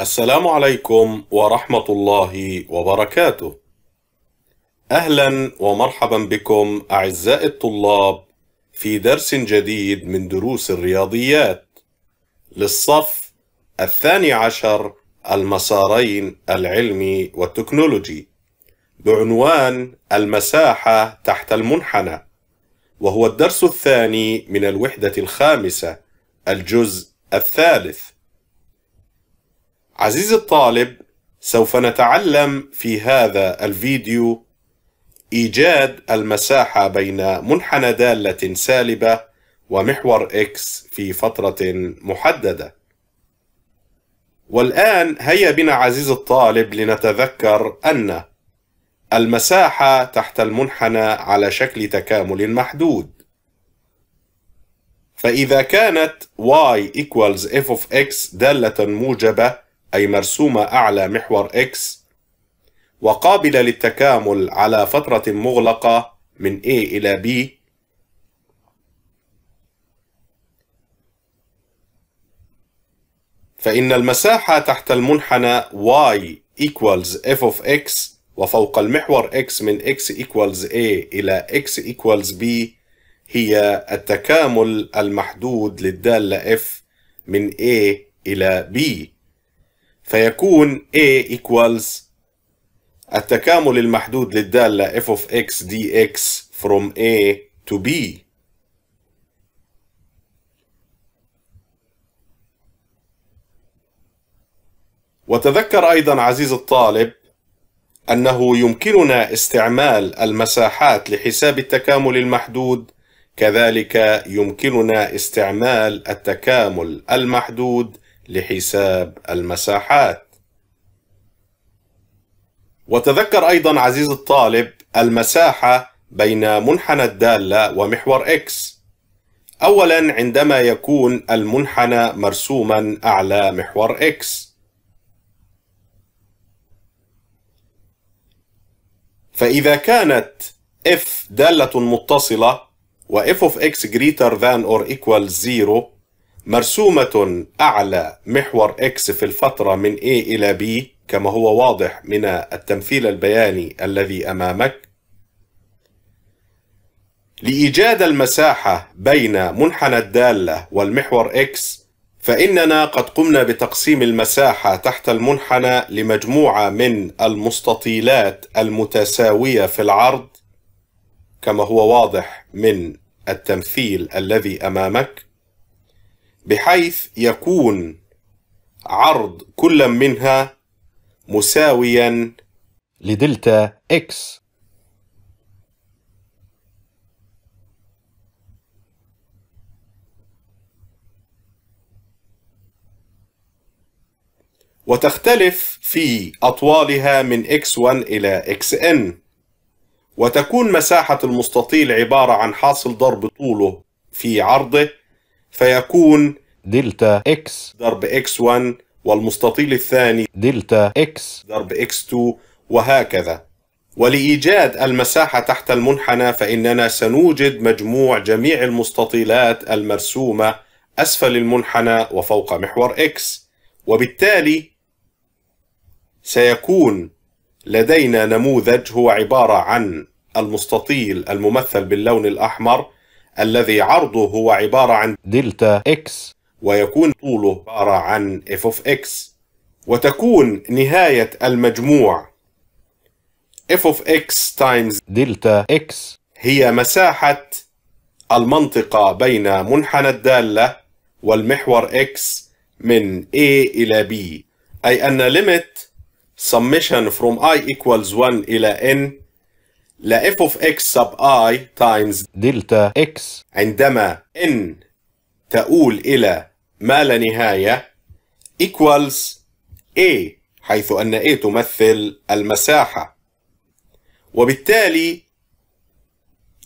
السلام عليكم ورحمة الله وبركاته. أهلا ومرحبا بكم أعزائي الطلاب في درس جديد من دروس الرياضيات للصف الثاني عشر المسارين العلمي والتكنولوجي بعنوان المساحة تحت المنحنى وهو الدرس الثاني من الوحدة الخامسة الجزء الثالث عزيزي الطالب سوف نتعلم في هذا الفيديو إيجاد المساحة بين منحنى دالة سالبة ومحور x في فترة محددة والآن هيا بنا عزيزي الطالب لنتذكر أن المساحة تحت المنحنى على شكل تكامل محدود فإذا كانت y equals f of x دالة موجبة أي مرسومة أعلى محور X وقابلة للتكامل على فترة مغلقة من A إلى B فإن المساحة تحت المنحنى y equals f of x وفوق المحور x من x equals a إلى x equals b هي التكامل المحدود للدالة f من a إلى b فيكون A equals التكامل المحدود للدالة f of x dx from A to B وتذكر أيضا عزيز الطالب أنه يمكننا استعمال المساحات لحساب التكامل المحدود كذلك يمكننا استعمال التكامل المحدود لحساب المساحات وتذكر أيضا عزيز الطالب المساحة بين منحنى الدالة ومحور X أولا عندما يكون المنحنى مرسوما أعلى محور X فإذا كانت f دالة متصلة و f of x greater than or equal 0 مرسومة أعلى محور X في الفترة من A إلى B كما هو واضح من التمثيل البياني الذي أمامك لإيجاد المساحة بين منحنى الدالة والمحور X فإننا قد قمنا بتقسيم المساحة تحت المنحنى لمجموعة من المستطيلات المتساوية في العرض كما هو واضح من التمثيل الذي أمامك بحيث يكون عرض كل منها مساويا لدلتا إكس وتختلف في أطوالها من x1 إلى xn وتكون مساحة المستطيل عبارة عن حاصل ضرب طوله في عرضه فيكون دلتا x ضرب x 1 والمستطيل الثاني دلتا x ضرب x 2 وهكذا ولإيجاد المساحة تحت المنحنى فإننا سنوجد مجموع جميع المستطيلات المرسومة أسفل المنحنى وفوق محور x وبالتالي سيكون لدينا نموذج هو عبارة عن المستطيل الممثل باللون الأحمر الذي عرضه هو عبارة عن دلتا إكس ويكون طوله عبارة عن f of x وتكون نهاية المجموع f of x times دلتا x هي مساحة المنطقة بين منحنى الدالة والمحور x من a إلى b أي أن limit summation from i equals 1 إلى n ل f of x sub i times دلتا x عندما n تؤول إلى ما لا نهاية equals a حيث أن a تمثل المساحة وبالتالي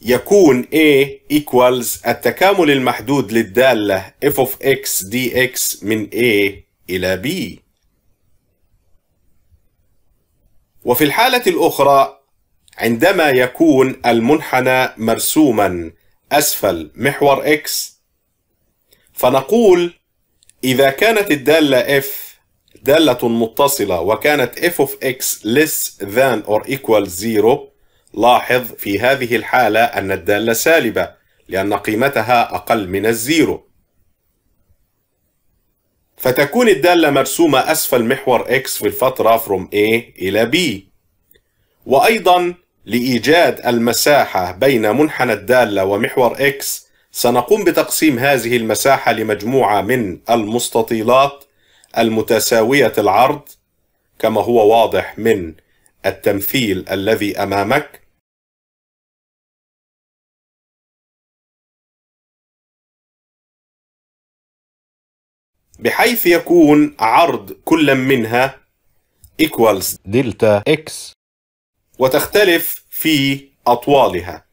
يكون a equals التكامل المحدود للدالة f of x dx من a إلى b وفي الحالة الأخرى عندما يكون المنحنى مرسوما أسفل محور X فنقول إذا كانت الدالة F دالة متصلة وكانت f of x less than or equal 0 لاحظ في هذه الحالة أن الدالة سالبة لأن قيمتها أقل من الزيرو فتكون الدالة مرسومة أسفل محور x في الفترة from A إلى B وأيضا لإيجاد المساحة بين منحنى الدالة ومحور X سنقوم بتقسيم هذه المساحة لمجموعة من المستطيلات المتساوية العرض كما هو واضح من التمثيل الذي أمامك بحيث يكون عرض كل منها equals دلتا x وتختلف في أطوالها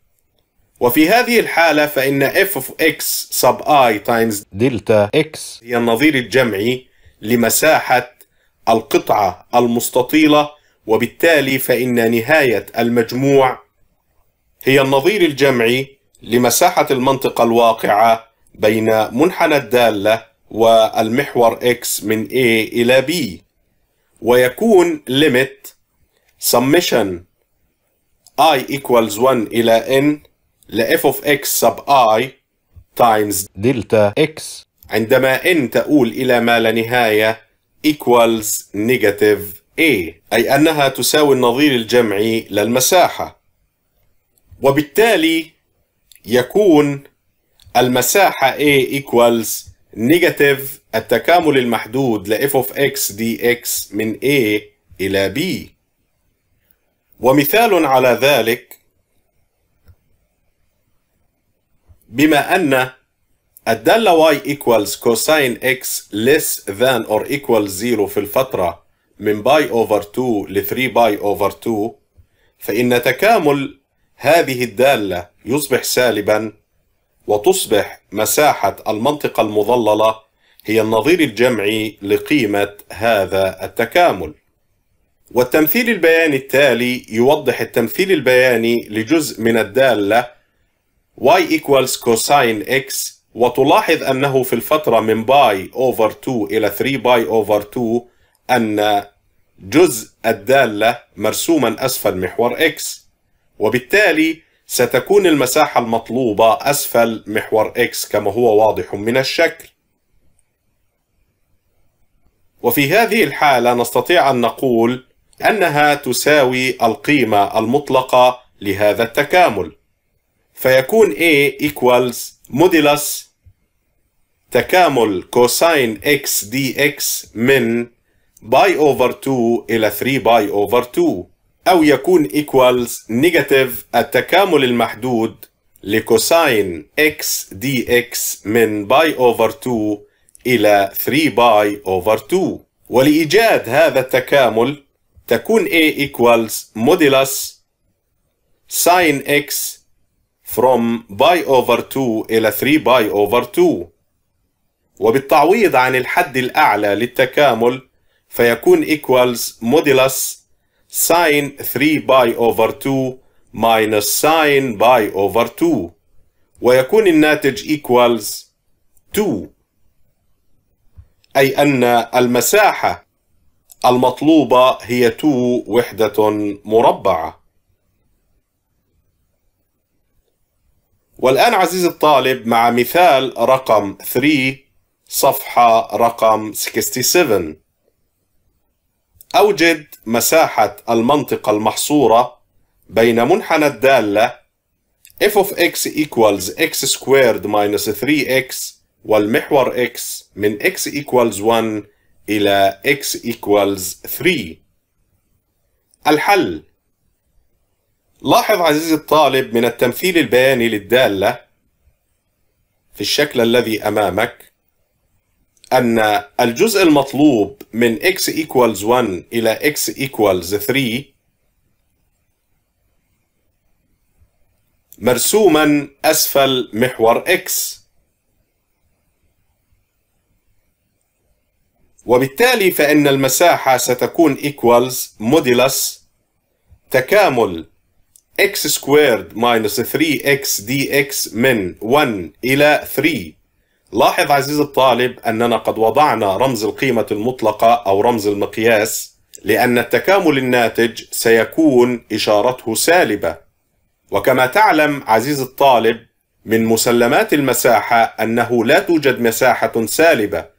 وفي هذه الحالة فإن f of x sub i times دلتا x هي النظير الجمعي لمساحة القطعة المستطيلة وبالتالي فإن نهاية المجموع هي النظير الجمعي لمساحة المنطقة الواقعة بين منحنى الدالة والمحور x من A إلى B ويكون limit summation i equals 1 إلى n ل f of x sub i times دلتا x عندما n تؤول إلى ما لا نهاية equals negative a أي أنها تساوي النظير الجمعي للمساحة وبالتالي يكون المساحة A equals negative التكامل المحدود ل f of x dx من A إلى B ومثال على ذلك بما أن الدالة y equals cosine x less than or equals 0 في الفترة من باي over 2 ل 3 باي over 2 فإن تكامل هذه الدالة يصبح سالبا وتصبح مساحة المنطقة المضللة هي النظير الجمعي لقيمة هذا التكامل والتمثيل البياني التالي يوضح التمثيل البياني لجزء من الدالة y equals cosine x وتلاحظ أنه في الفترة من باي over 2 إلى 3 باي over 2 أن جزء الدالة مرسوما أسفل محور x وبالتالي ستكون المساحة المطلوبة أسفل محور x كما هو واضح من الشكل وفي هذه الحالة نستطيع أن نقول أنها تساوي القيمة المطلقة لهذا التكامل فيكون A equals modulus تكامل كوساين x dx من باي اوفر 2 إلى 3 باي اوفر 2 أو يكون equals نيجاتيف التكامل المحدود لكوساين x dx من باي اوفر 2 إلى 3 باي اوفر 2 ولإيجاد هذا التكامل تكون A equals modulus sin x from pi over 2 إلى 3 pi over 2 وبالتعويض عن الحد الأعلى للتكامل فيكون equals modulus sin 3 pi over 2 minus sin pi over 2 ويكون الناتج equals 2 أي أن المساحة المطلوبة هي 2 وحدة مربعة والآن عزيزي الطالب مع مثال رقم 3 صفحة رقم 67 أوجد مساحة المنطقة المحصورة بين منحنى الدالة f of x equals x squared minus 3x والمحور x من x equals 1 إلى x equals 3 الحل لاحظ عزيزي الطالب من التمثيل البياني للدالة في الشكل الذي أمامك أن الجزء المطلوب من x equals 1 إلى x equals 3 مرسوما أسفل محور x وبالتالي فإن المساحة ستكون equals modulus تكامل x squared minus 3x dx من 1 إلى 3 لاحظ عزيزي الطالب أننا قد وضعنا رمز القيمة المطلقة أو رمز المقياس لأن التكامل الناتج سيكون إشارته سالبة وكما تعلم عزيزي الطالب من مسلمات المساحة أنه لا توجد مساحة سالبة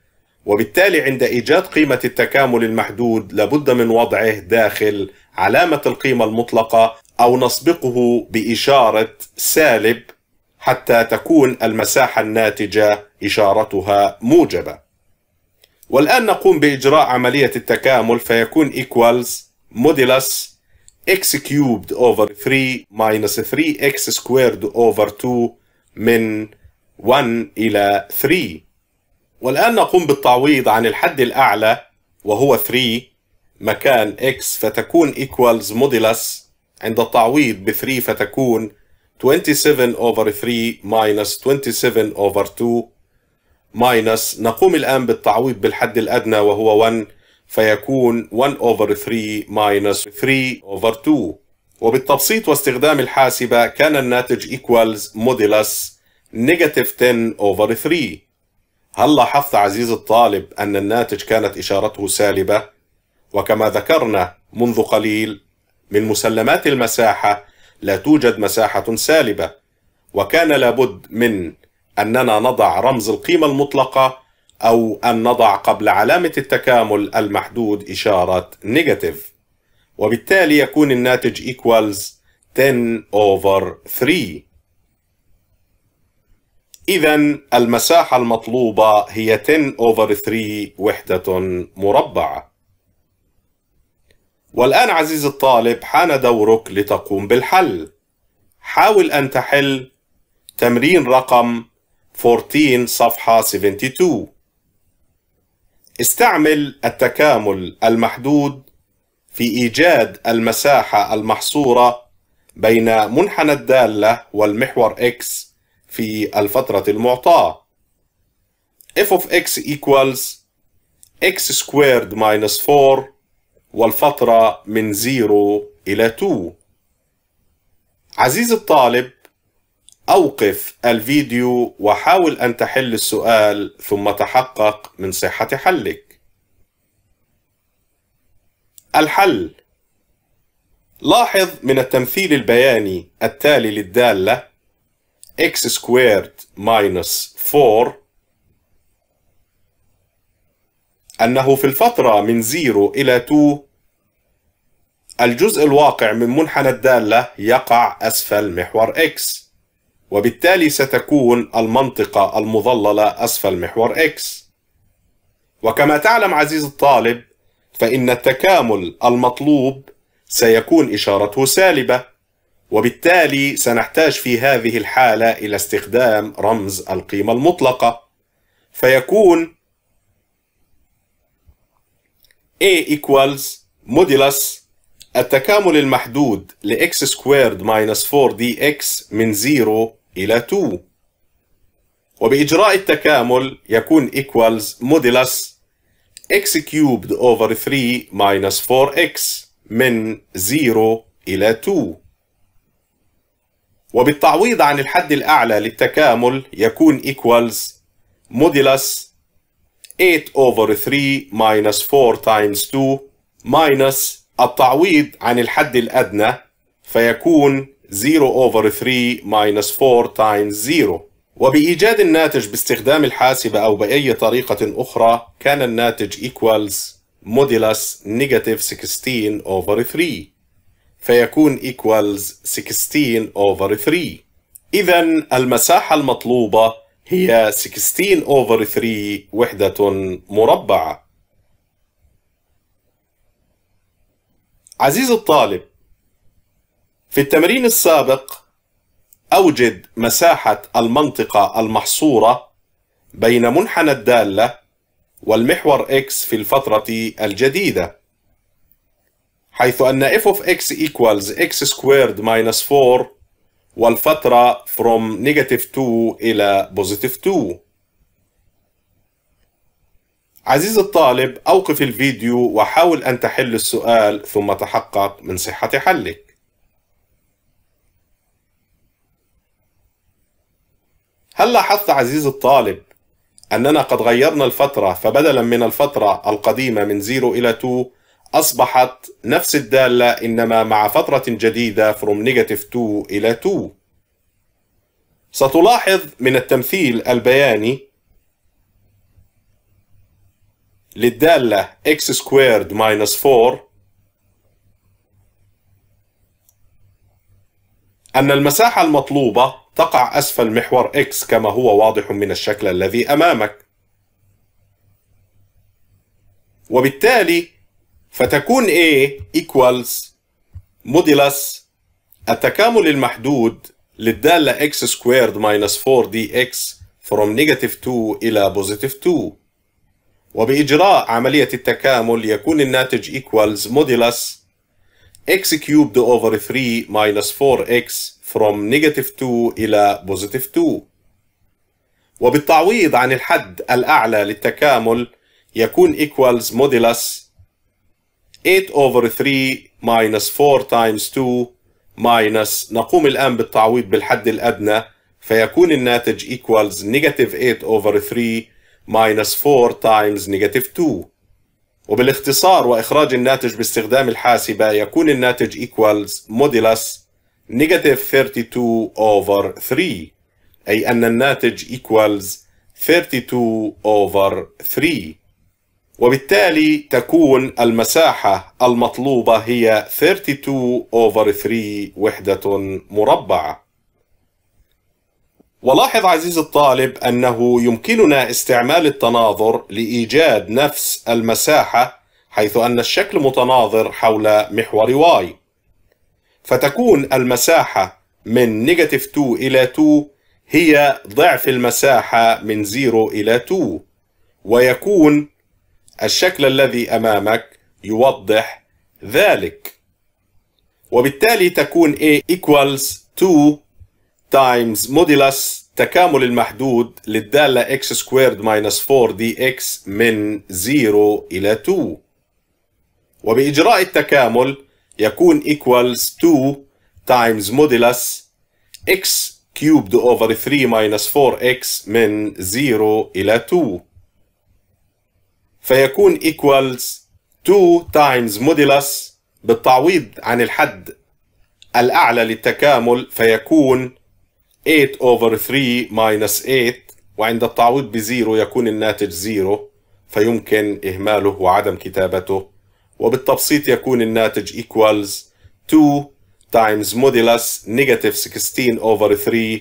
وبالتالي عند إيجاد قيمة التكامل المحدود لابد من وضعه داخل علامة القيمة المطلقة أو نسبقه بإشارة سالب حتى تكون المساحة الناتجة إشارتها موجبة والآن نقوم بإجراء عملية التكامل فيكون equals modulus x cubed over 3 minus 3x squared over 2 من 1 إلى 3 والآن نقوم بالتعويض عن الحد الأعلى وهو 3 مكان x فتكون equals modulus عند التعويض ب 3 فتكون 27 over 3 minus 27 over 2 minus نقوم الآن بالتعويض بالحد الأدنى وهو 1 فيكون 1 over 3 minus 3 over 2 وبالتبسيط واستخدام الحاسبة كان الناتج equals modulus negative 10 over 3 هل لاحظت عزيز الطالب أن الناتج كانت إشارته سالبة؟ وكما ذكرنا منذ قليل من مسلمات المساحة لا توجد مساحة سالبة وكان لابد من أننا نضع رمز القيمة المطلقة أو أن نضع قبل علامة التكامل المحدود إشارة نيجاتيف وبالتالي يكون الناتج equals 10 over 3 إذا المساحة المطلوبة هي 10 over 3 وحدة مربعة. والآن عزيزي الطالب حان دورك لتقوم بالحل. حاول أن تحل تمرين رقم 14 صفحة 72. استعمل التكامل المحدود في إيجاد المساحة المحصورة بين منحنى الدالة والمحور X في الفترة المعطاة f of x equals x squared minus 4 والفترة من 0 إلى 2 عزيزي الطالب أوقف الفيديو وحاول أن تحل السؤال ثم تحقق من صحة حلك الحل لاحظ من التمثيل البياني التالي للدالة x squared minus 4 أنه في الفترة من 0 إلى 2 الجزء الواقع من منحنى الدالة يقع أسفل محور x وبالتالي ستكون المنطقة المظللة أسفل محور x وكما تعلم عزيز الطالب فإن التكامل المطلوب سيكون إشارته سالبة وبالتالي سنحتاج في هذه الحالة إلى استخدام رمز القيمة المطلقة فيكون A equals modulus التكامل المحدود ل x squared minus 4dx من 0 إلى 2 وبإجراء التكامل يكون equals modulus x cubed over 3 minus 4x من 0 إلى 2 وبالتعويض عن الحد الأعلى للتكامل يكون equals modulus 8 over 3 minus 4 times 2 minus التعويض عن الحد الأدنى فيكون 0 over 3 minus 4 times 0 وبإيجاد الناتج باستخدام الحاسبة أو بأي طريقة أخرى كان الناتج equals modulus negative 16 over 3 فيكون equals 16 over 3 إذا المساحة المطلوبة هي 16 over 3 وحدة مربعة عزيزي الطالب في التمرين السابق أوجد مساحة المنطقة المحصورة بين منحنى الدالة والمحور X في الفترة الجديدة حيث أن f of x equals x squared minus 4 والفترة from negative 2 إلى positive 2 عزيزي الطالب أوقف الفيديو وحاول أن تحل السؤال ثم تحقق من صحة حلك هل لاحظت عزيزي الطالب أننا قد غيرنا الفترة فبدلا من الفترة القديمة من 0 إلى 2 أصبحت نفس الدالة إنما مع فترة جديدة from negative 2 إلى 2 ستلاحظ من التمثيل البياني للدالة x squared minus 4 أن المساحة المطلوبة تقع أسفل محور x كما هو واضح من الشكل الذي أمامك وبالتالي فتكون A equals modulus التكامل المحدود للدالة x squared minus 4 dx from negative 2 إلى positive 2 وبإجراء عملية التكامل يكون الناتج equals modulus x cubed over 3 minus 4x from negative 2 إلى positive 2 وبالتعويض عن الحد الأعلى للتكامل يكون equals modulus 8 over 3 minus 4 times 2 minus نقوم الآن بالتعويض بالحد الأدنى فيكون الناتج equals negative 8 over 3 minus 4 times negative 2 وبالاختصار وإخراج الناتج باستخدام الحاسبة يكون الناتج equals modulus negative 32 over 3 أي أن الناتج equals 32 over 3 وبالتالي تكون المساحة المطلوبة هي 32 over 3 وحدة مربعة ولاحظ عزيزي الطالب أنه يمكننا استعمال التناظر لإيجاد نفس المساحة حيث أن الشكل متناظر حول محور y فتكون المساحة من نيجاتيف 2 إلى 2 هي ضعف المساحة من 0 إلى 2 ويكون الشكل الذي امامك يوضح ذلك وبالتالي تكون A equals 2 times modulus تكامل المحدود للدالة x squared minus 4 dx من 0 إلى 2 وبإجراء التكامل يكون equals 2 times modulus x cubed over 3 minus 4x من 0 إلى 2 فيكون equals 2 times modulus بالتعويض عن الحد الأعلى للتكامل فيكون 8 over 3 minus 8 وعند التعويض بزيرو يكون الناتج زيرو فيمكن إهماله وعدم كتابته وبالتبسيط يكون الناتج equals 2 times modulus negative 16 over 3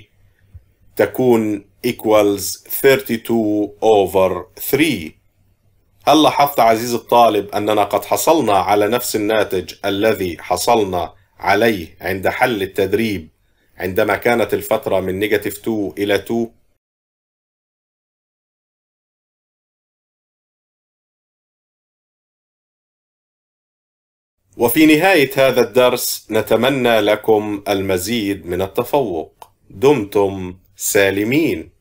تكون equals 32 over 3 هل لاحظت عزيزي الطالب أننا قد حصلنا على نفس الناتج الذي حصلنا عليه عند حل التدريب عندما كانت الفترة من نيجاتيف 2 إلى 2 وفي نهاية هذا الدرس نتمنى لكم المزيد من التفوق دمتم سالمين